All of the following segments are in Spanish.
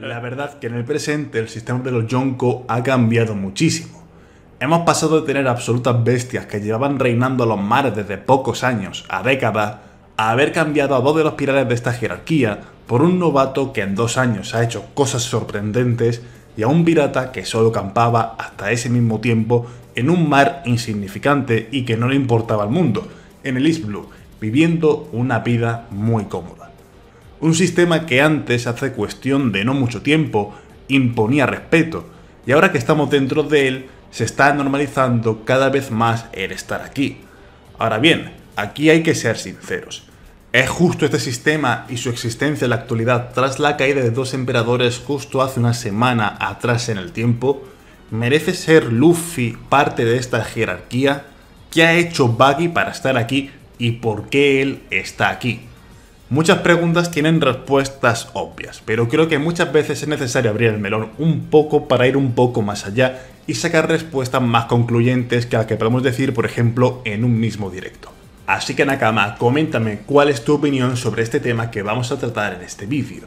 La verdad que en el presente el sistema de los Yonko ha cambiado muchísimo. Hemos pasado de tener absolutas bestias que llevaban reinando los mares desde pocos años a décadas, a haber cambiado a dos de los pilares de esta jerarquía por un novato que en dos años ha hecho cosas sorprendentes y a un pirata que solo campaba hasta ese mismo tiempo en un mar insignificante y que no le importaba al mundo, en el East Blue, viviendo una vida muy cómoda. Un sistema que antes, hace cuestión de no mucho tiempo, imponía respeto, y ahora que estamos dentro de él, se está normalizando cada vez más el estar aquí. Ahora bien, aquí hay que ser sinceros. ¿Es justo este sistema y su existencia en la actualidad tras la caída de dos emperadores justo hace una semana atrás en el tiempo? ¿Merece ser Luffy parte de esta jerarquía? ¿Qué ha hecho Buggy para estar aquí y por qué él está aquí. Muchas preguntas tienen respuestas obvias, pero creo que muchas veces es necesario abrir el melón un poco para ir un poco más allá y sacar respuestas más concluyentes que las que podemos decir, por ejemplo, en un mismo directo. Así que Nakama, coméntame cuál es tu opinión sobre este tema que vamos a tratar en este vídeo.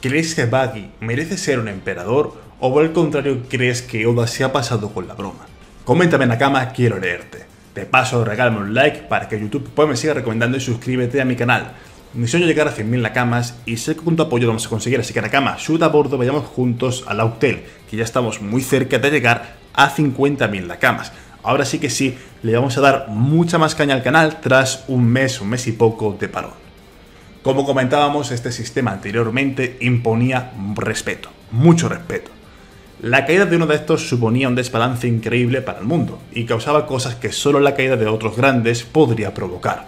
¿Crees que Baggy merece ser un emperador o por el contrario crees que Oda se ha pasado con la broma? Coméntame Nakama, quiero leerte. De paso, regálame un like para que YouTube pues, me siga recomendando y suscríbete a mi canal. Mi sueño es llegar a 100.000 camas y sé que con tu apoyo lo vamos a conseguir, así que Nakama, sube a bordo, vayamos juntos al hotel que ya estamos muy cerca de llegar a 50.000 camas. Ahora sí que sí, le vamos a dar mucha más caña al canal tras un mes, un mes y poco de parón. Como comentábamos, este sistema anteriormente imponía respeto, mucho respeto. La caída de uno de estos suponía un desbalance increíble para el mundo, y causaba cosas que solo la caída de otros grandes podría provocar.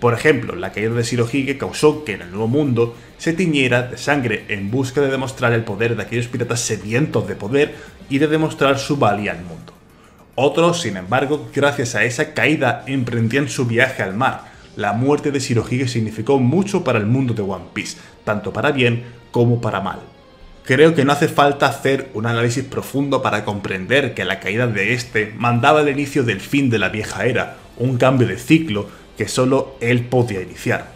Por ejemplo, la caída de Shirohige causó que en el Nuevo Mundo se tiñera de sangre en busca de demostrar el poder de aquellos piratas sedientos de poder y de demostrar su valía al mundo. Otros, sin embargo, gracias a esa caída, emprendían su viaje al mar. La muerte de Shirohige significó mucho para el mundo de One Piece, tanto para bien como para mal. Creo que no hace falta hacer un análisis profundo para comprender que la caída de este mandaba el inicio del fin de la vieja era, un cambio de ciclo que solo él podía iniciar.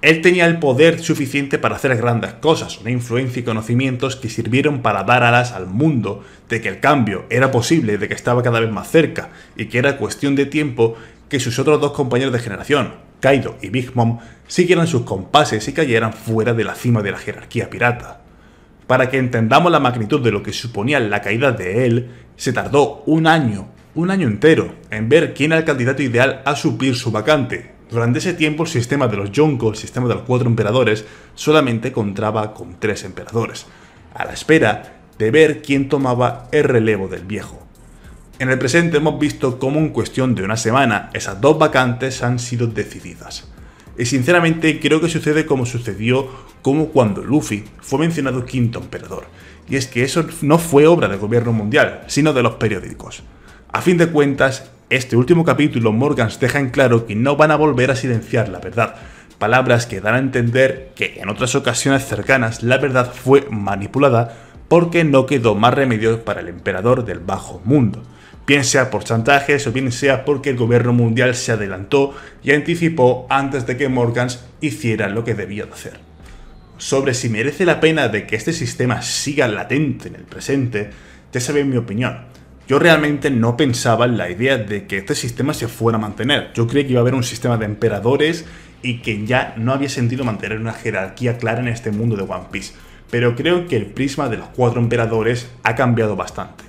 Él tenía el poder suficiente para hacer grandes cosas, una influencia y conocimientos que sirvieron para dar alas al mundo de que el cambio era posible, de que estaba cada vez más cerca y que era cuestión de tiempo que sus otros dos compañeros de generación, Kaido y Big Mom, siguieran sus compases y cayeran fuera de la cima de la jerarquía pirata. Para que entendamos la magnitud de lo que suponía la caída de él, se tardó un año, un año entero, en ver quién era el candidato ideal a suplir su vacante. Durante ese tiempo el sistema de los Yonko, el sistema de los cuatro emperadores, solamente contaba con tres emperadores, a la espera de ver quién tomaba el relevo del viejo. En el presente hemos visto cómo en cuestión de una semana esas dos vacantes han sido decididas. Y sinceramente creo que sucede como sucedió como cuando Luffy fue mencionado quinto emperador. Y es que eso no fue obra del gobierno mundial, sino de los periódicos. A fin de cuentas, este último capítulo Morgans deja en claro que no van a volver a silenciar la verdad, palabras que dan a entender que en otras ocasiones cercanas la verdad fue manipulada porque no quedó más remedio para el emperador del bajo mundo bien sea por chantajes o bien sea porque el gobierno mundial se adelantó y anticipó antes de que Morgans hiciera lo que debía hacer. Sobre si merece la pena de que este sistema siga latente en el presente, ya sabéis mi opinión. Yo realmente no pensaba en la idea de que este sistema se fuera a mantener. Yo creía que iba a haber un sistema de emperadores y que ya no había sentido mantener una jerarquía clara en este mundo de One Piece. Pero creo que el prisma de los cuatro emperadores ha cambiado bastante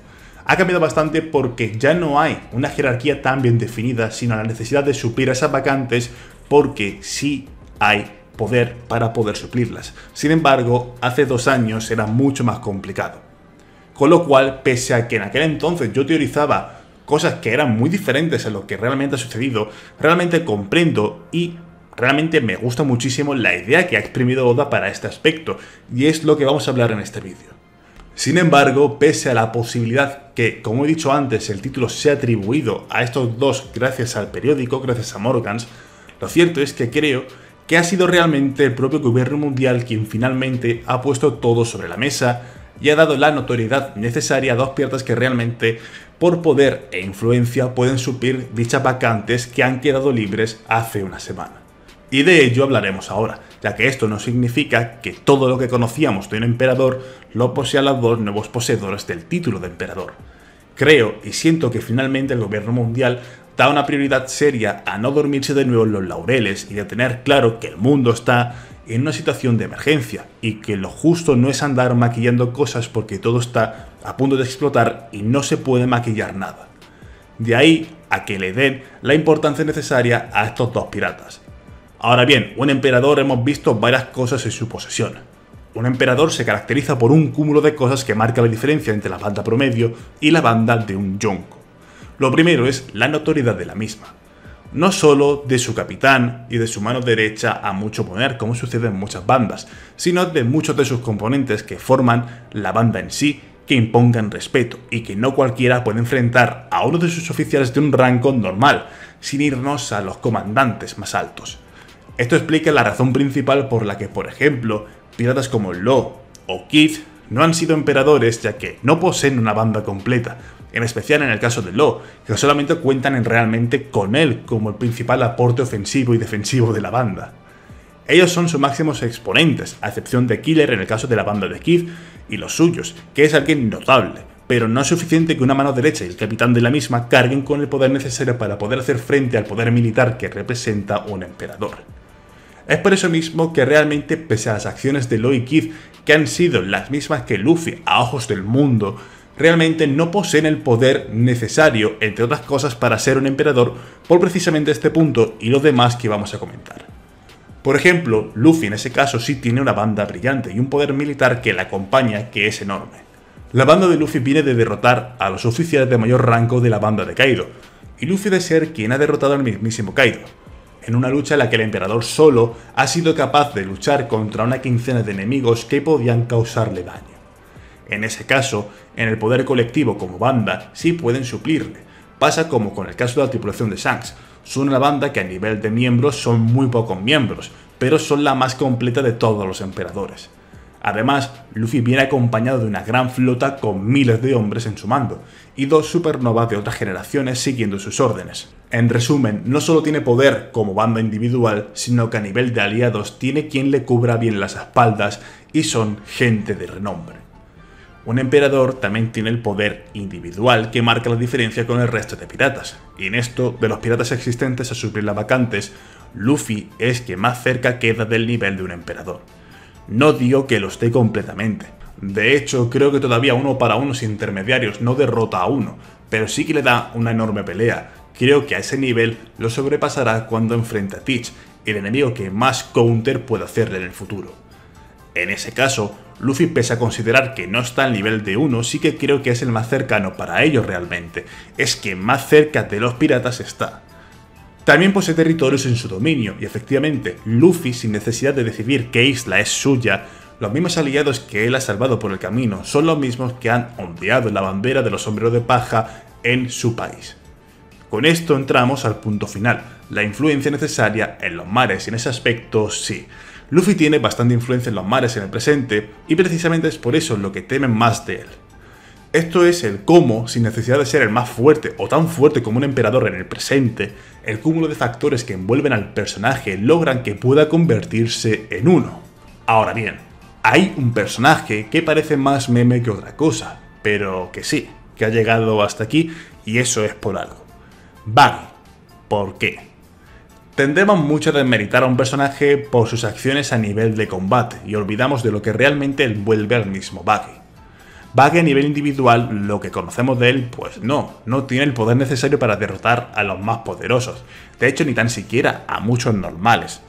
ha cambiado bastante porque ya no hay una jerarquía tan bien definida, sino la necesidad de suplir esas vacantes porque sí hay poder para poder suplirlas. Sin embargo, hace dos años era mucho más complicado. Con lo cual, pese a que en aquel entonces yo teorizaba cosas que eran muy diferentes a lo que realmente ha sucedido, realmente comprendo y realmente me gusta muchísimo la idea que ha exprimido Oda para este aspecto, y es lo que vamos a hablar en este vídeo. Sin embargo, pese a la posibilidad que, como he dicho antes, el título sea atribuido a estos dos gracias al periódico, gracias a Morgans, lo cierto es que creo que ha sido realmente el propio gobierno mundial quien finalmente ha puesto todo sobre la mesa y ha dado la notoriedad necesaria a dos piertas que realmente, por poder e influencia, pueden subir dichas vacantes que han quedado libres hace una semana. Y de ello hablaremos ahora ya que esto no significa que todo lo que conocíamos de un emperador lo posean los dos nuevos poseedores del título de emperador. Creo y siento que finalmente el gobierno mundial da una prioridad seria a no dormirse de nuevo en los laureles y a tener claro que el mundo está en una situación de emergencia y que lo justo no es andar maquillando cosas porque todo está a punto de explotar y no se puede maquillar nada. De ahí a que le den la importancia necesaria a estos dos piratas, Ahora bien, un emperador hemos visto varias cosas en su posesión. Un emperador se caracteriza por un cúmulo de cosas que marca la diferencia entre la banda promedio y la banda de un yonko. Lo primero es la notoriedad de la misma. No solo de su capitán y de su mano derecha a mucho poner, como sucede en muchas bandas, sino de muchos de sus componentes que forman la banda en sí que impongan respeto y que no cualquiera puede enfrentar a uno de sus oficiales de un rango normal, sin irnos a los comandantes más altos. Esto explica la razón principal por la que, por ejemplo, piratas como Lo o Keith no han sido emperadores ya que no poseen una banda completa, en especial en el caso de Lo, que solamente cuentan realmente con él como el principal aporte ofensivo y defensivo de la banda. Ellos son sus máximos exponentes, a excepción de Killer en el caso de la banda de Keith y los suyos, que es alguien notable, pero no es suficiente que una mano derecha y el capitán de la misma carguen con el poder necesario para poder hacer frente al poder militar que representa un emperador. Es por eso mismo que realmente, pese a las acciones de Loi Kid, que han sido las mismas que Luffy a ojos del mundo, realmente no poseen el poder necesario, entre otras cosas, para ser un emperador, por precisamente este punto y los demás que vamos a comentar. Por ejemplo, Luffy en ese caso sí tiene una banda brillante y un poder militar que la acompaña que es enorme. La banda de Luffy viene de derrotar a los oficiales de mayor rango de la banda de Kaido, y Luffy de ser quien ha derrotado al mismísimo Kaido en una lucha en la que el emperador solo ha sido capaz de luchar contra una quincena de enemigos que podían causarle daño. En ese caso, en el poder colectivo como banda sí pueden suplirle. Pasa como con el caso de la tripulación de Shanks. Son una banda que a nivel de miembros son muy pocos miembros, pero son la más completa de todos los emperadores. Además, Luffy viene acompañado de una gran flota con miles de hombres en su mando, y dos supernovas de otras generaciones siguiendo sus órdenes. En resumen, no solo tiene poder como banda individual, sino que a nivel de aliados tiene quien le cubra bien las espaldas y son gente de renombre. Un emperador también tiene el poder individual que marca la diferencia con el resto de piratas, y en esto, de los piratas existentes a suplir las vacantes, Luffy es quien más cerca queda del nivel de un emperador. No digo que lo esté completamente. De hecho, creo que todavía uno para unos intermediarios no derrota a uno, pero sí que le da una enorme pelea. Creo que a ese nivel lo sobrepasará cuando enfrenta a Teach, el enemigo que más counter puede hacerle en el futuro. En ese caso, Luffy pese a considerar que no está al nivel de uno, sí que creo que es el más cercano para ellos realmente. Es que más cerca de los piratas está. También posee territorios en su dominio, y efectivamente, Luffy, sin necesidad de decidir qué isla es suya, los mismos aliados que él ha salvado por el camino son los mismos que han ondeado la bandera de los sombreros de paja en su país. Con esto entramos al punto final, la influencia necesaria en los mares, y en ese aspecto sí. Luffy tiene bastante influencia en los mares en el presente, y precisamente es por eso lo que temen más de él. Esto es el cómo, sin necesidad de ser el más fuerte o tan fuerte como un emperador en el presente, el cúmulo de factores que envuelven al personaje logran que pueda convertirse en uno. Ahora bien, hay un personaje que parece más meme que otra cosa, pero que sí, que ha llegado hasta aquí y eso es por algo. Baggy. ¿Por qué? Tendemos mucho a desmeritar a un personaje por sus acciones a nivel de combate y olvidamos de lo que realmente envuelve al mismo Baggy. Buggy a nivel individual, lo que conocemos de él, pues no, no tiene el poder necesario para derrotar a los más poderosos, de hecho ni tan siquiera a muchos normales.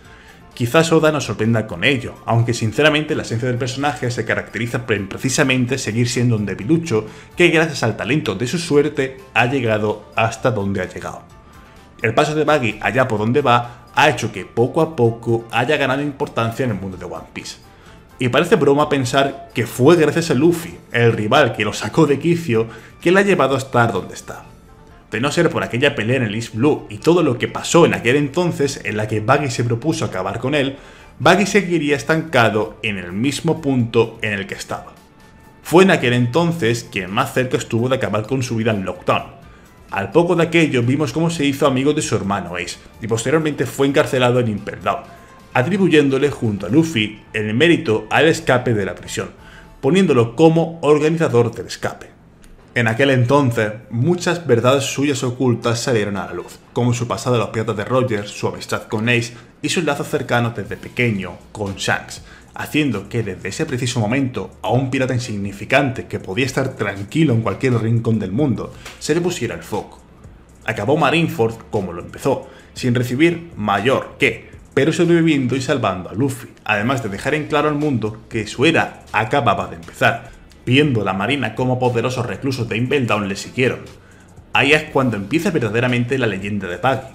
Quizás Oda nos sorprenda con ello, aunque sinceramente la esencia del personaje se caracteriza precisamente seguir siendo un debilucho que gracias al talento de su suerte ha llegado hasta donde ha llegado. El paso de Baggy allá por donde va ha hecho que poco a poco haya ganado importancia en el mundo de One Piece y parece broma pensar que fue gracias a Luffy, el rival que lo sacó de quicio, que le ha llevado a estar donde está. De no ser por aquella pelea en el East Blue y todo lo que pasó en aquel entonces en la que Baggy se propuso acabar con él, Baggy seguiría estancado en el mismo punto en el que estaba. Fue en aquel entonces quien más cerca estuvo de acabar con su vida en Lockdown. Al poco de aquello vimos cómo se hizo amigo de su hermano Ace, y posteriormente fue encarcelado en Imperdown atribuyéndole junto a Luffy el mérito al escape de la prisión, poniéndolo como organizador del escape. En aquel entonces, muchas verdades suyas ocultas salieron a la luz, como su pasado a los piratas de Rogers, su amistad con Ace y sus lazos cercanos desde pequeño con Shanks, haciendo que desde ese preciso momento a un pirata insignificante que podía estar tranquilo en cualquier rincón del mundo, se le pusiera el foco. Acabó Marineford como lo empezó, sin recibir mayor que, pero sobreviviendo y salvando a Luffy, además de dejar en claro al mundo que su era acababa de empezar, viendo la marina como poderosos reclusos de Impel le siguieron. Ahí es cuando empieza verdaderamente la leyenda de Puggy,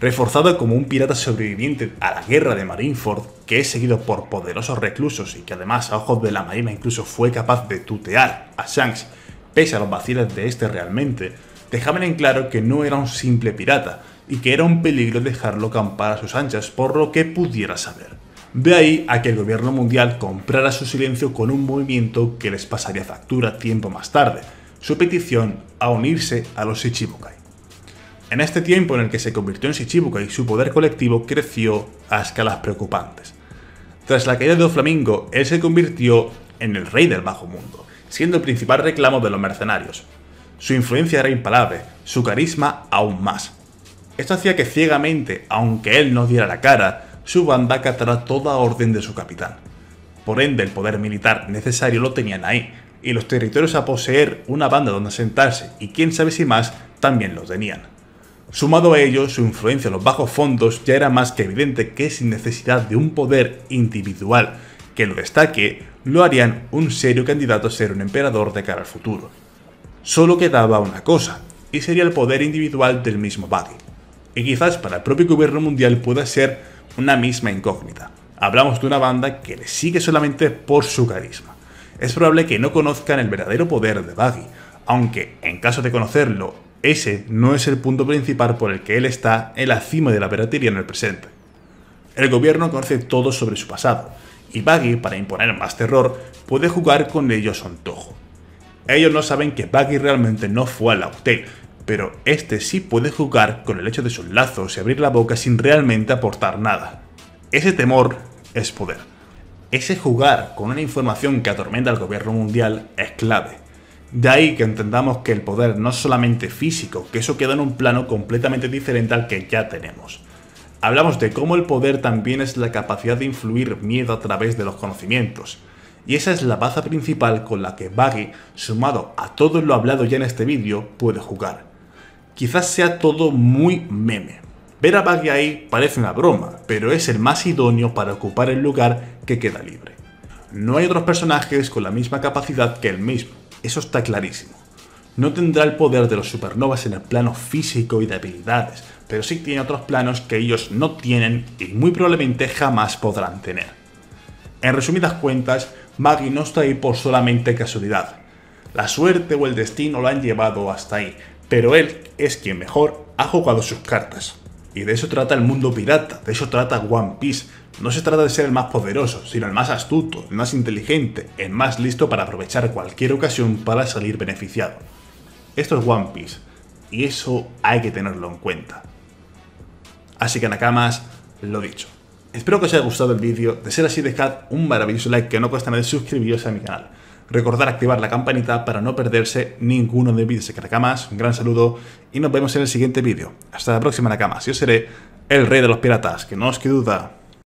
reforzado como un pirata sobreviviente a la guerra de Marineford, que es seguido por poderosos reclusos y que además a ojos de la marina incluso fue capaz de tutear a Shanks, pese a los vaciles de este realmente, dejaban en claro que no era un simple pirata, y que era un peligro dejarlo campar a sus anchas por lo que pudiera saber. De ahí a que el gobierno mundial comprara su silencio con un movimiento que les pasaría factura tiempo más tarde, su petición a unirse a los Ichibukai. En este tiempo en el que se convirtió en Shichibukai, su poder colectivo creció a escalas preocupantes. Tras la caída de Flamingo, él se convirtió en el rey del bajo mundo, siendo el principal reclamo de los mercenarios. Su influencia era imparable, su carisma aún más, esto hacía que ciegamente, aunque él no diera la cara, su banda catará toda orden de su capitán. Por ende, el poder militar necesario lo tenían ahí, y los territorios a poseer, una banda donde sentarse y quién sabe si más, también los tenían. Sumado a ello, su influencia en los bajos fondos ya era más que evidente que sin necesidad de un poder individual que lo destaque, lo harían un serio candidato a ser un emperador de cara al futuro. Solo quedaba una cosa, y sería el poder individual del mismo Badi y quizás para el propio gobierno mundial pueda ser una misma incógnita. Hablamos de una banda que le sigue solamente por su carisma. Es probable que no conozcan el verdadero poder de Baggy, aunque en caso de conocerlo, ese no es el punto principal por el que él está en la cima de la piratería en el presente. El gobierno conoce todo sobre su pasado, y Baggy, para imponer más terror, puede jugar con ellos a antojo. Ellos no saben que Baggy realmente no fue al hotel, pero este sí puede jugar con el hecho de sus lazos y abrir la boca sin realmente aportar nada. Ese temor es poder. Ese jugar con una información que atormenta al gobierno mundial es clave. De ahí que entendamos que el poder no es solamente físico, que eso queda en un plano completamente diferente al que ya tenemos. Hablamos de cómo el poder también es la capacidad de influir miedo a través de los conocimientos, y esa es la baza principal con la que Baggy, sumado a todo lo hablado ya en este vídeo, puede jugar. Quizás sea todo muy meme. Ver a Baggy ahí parece una broma, pero es el más idóneo para ocupar el lugar que queda libre. No hay otros personajes con la misma capacidad que él mismo, eso está clarísimo. No tendrá el poder de los supernovas en el plano físico y de habilidades, pero sí tiene otros planos que ellos no tienen y muy probablemente jamás podrán tener. En resumidas cuentas, Maggie no está ahí por solamente casualidad. La suerte o el destino lo han llevado hasta ahí, pero él es quien mejor ha jugado sus cartas. Y de eso trata el mundo pirata, de eso trata One Piece. No se trata de ser el más poderoso, sino el más astuto, el más inteligente, el más listo para aprovechar cualquier ocasión para salir beneficiado. Esto es One Piece, y eso hay que tenerlo en cuenta. Así que Nakamas, lo dicho. Espero que os haya gustado el vídeo, de ser así dejad un maravilloso like que no cuesta nada suscribiros a mi canal. Recordar activar la campanita para no perderse ninguno de mis Nakamas. Un gran saludo y nos vemos en el siguiente vídeo. Hasta la próxima Nakamas. Yo seré el rey de los piratas, que no os queda duda.